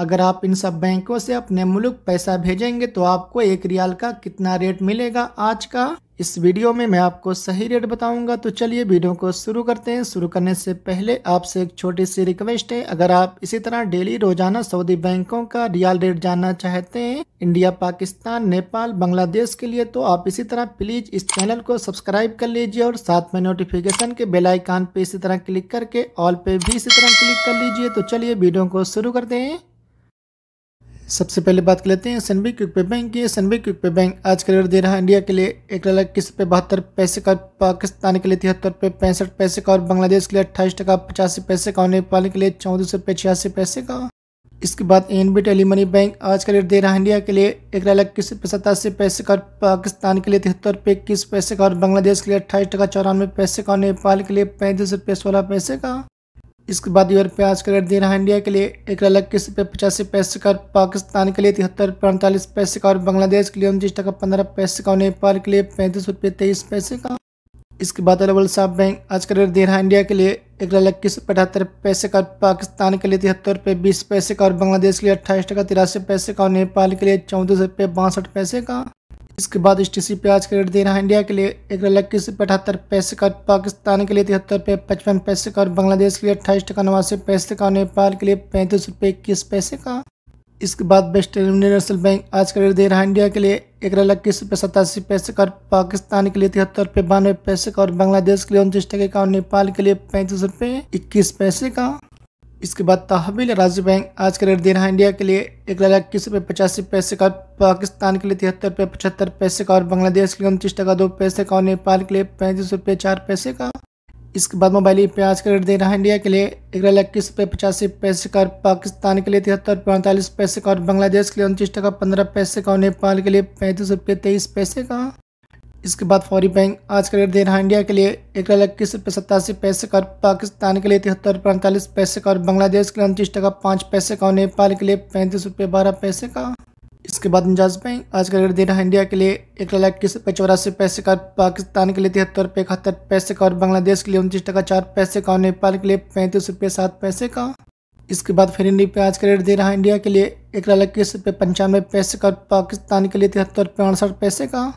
अगर आप इन सब बैंकों से अपने मुल्क पैसा भेजेंगे तो आपको एक रियाल का कितना रेट मिलेगा आज का इस वीडियो में मैं आपको सही रेट बताऊंगा तो चलिए वीडियो को शुरू करते हैं शुरू करने से पहले आपसे एक छोटी सी रिक्वेस्ट है अगर आप इसी तरह डेली रोजाना सऊदी बैंकों का रियाल रेट जानना चाहते हैं इंडिया पाकिस्तान नेपाल बांग्लादेश के लिए तो आप इसी तरह प्लीज इस चैनल को सब्सक्राइब कर लीजिए और साथ में नोटिफिकेशन के बेलाइकान पे इसी तरह क्लिक करके ऑल पे भी इसी तरह क्लिक कर लीजिए तो चलिए वीडियो को शुरू करते हैं सबसे पहले बात कर लेते हैं सनबी क्यूक पे बैंक की सनबी क्यूक पे बैंक आज का रेट दे रहा है इंडिया के लिए एक लाख इक्कीस रुपये बहत्तर पैसे का पाकिस्तान के लिए तिहत्तर रुपये पैंसठ पैसे का और बांग्लादेश के लिए अट्ठाईस टका पचासी पैसे का और नेपाल के लिए चौंतीस रुपये छियासी पैसे का इसके बाद A N B tele money bank आज का रेट दे रहा है इंडिया के लिए एक लाख इक्कीस रुपये सतासी पैसे का और पाकिस्तान के लिए तिहत्तर रुपये इक्कीस पैसे का और बांग्लादेश के लिए अट्ठाईस टका चौरानवे पैसे का और नेपाल के लिए पैंतीस रुपये सोलह पैसे का इसके बाद यूरोप पे आज का रेट दे रहा है इंडिया के लिए एक लाख इक्कीस रुपये पचासी पैसे का पाकिस्तान के लिए तिहत्तर पैंतालीस पैसे का और बांग्लादेश के लिए उनतीस टका पंद्रह पैसे का नेपाल के लिए पैंतीस रुपये तेईस पैसे का इसके बाद अलग साफ बैंक आज का रेट दे रहा है इंडिया के लिए एक लाख इक्कीस रुपये अठहत्तर पैसे का पाकिस्तान के लिए तिहत्तर रुपये बीस पैसे का और बांग्लादेश के लिए अट्ठाईस टका तिरासी पैसे का और नेपाल के लिए चौंतीस रुपये बासठ पैसे का इसके बाद स्टेसी प्याज का रेट दे रहा है इंडिया के लिए एक इक्कीस रुपये अठहत्तर पैसे का पाकिस्तान के लिए तिहत्तर रुपये पचपन पैसे का और बांग्लादेश के लिए अट्ठाईस टका नवासी पैसे का नेपाल के लिए पैंतीस रुपये इक्कीस पैसे का इसके बाद बेस्ट यूनिवर्सल बैंक आज का रेट दे रहा है इंडिया के लिए एक इक्कीस रुपये सतासी पैसे का और पाकिस्तान के लिए तिहत्तर रुपये बानवे पैसे का और बांग्लादेश के लिए उनतीस टके का और नेपाल के लिए पैंतीस रुपये इक्कीस पैसे का इसके बाद तहवील राज्य बैंक आज का रेट दे रहा है इंडिया के लिए एक लाख इक्कीस रुपये पचासी पैसे का पाकिस्तान के लिए तिहत्तर रुपये पचहत्तर पैसे का और बांग्लादेश के लिए उनतीस टका दो पैसे का और नेपाल के लिए पैंतीस रुपये चार पैसे का इसके बाद मोबाइल पे आज का रेट दे रहा है इंडिया के लिए एक लाख इक्कीस रुपये पचासी पैसे का और पाकिस्तान के लिए तिहत्तर रुपये अड़तालीस पैसे का और बांग्लादेश के लिए उनतीस टका पंद्रह पैसे का और नेपाल के लिए पैंतीस रुपये तेईस पैसे का इसके बाद फौरी बैंक आज का रेट दे रहा है इंडिया के लिए एक लाख इक्कीस रुपये सत्तासी पैसे का पाकिस्तान के लिए तिहत्तर रुपये अड़तालीस पैसे का और बांग्लादेश के लिए उनतीस टका पाँच पैसे का और नेपाल के लिए पैंतीस रुपये बारह पैसे का इसके बाद मिजाज बैंक आज का रेट दे रहा है इंडिया के लिए एक लाख इक्कीस रुपये चौरासी पैसे का पाकिस्तान के लिए तिहत्तर रुपये इकहत्तर पैसे का और बांग्लादेश के लिए उनतीस टका चार पैसे का और नेपाल के लिए पैंतीस रुपये सात पैसे का इसके बाद फिर इंडी पे आज का रेट दे रहा है इंडिया के लिए एक लाख इक्कीस रुपये पंचानवे पैसे का और पाकिस्तान के लिए तिहत्तर रुपये अड़सठ पैसे का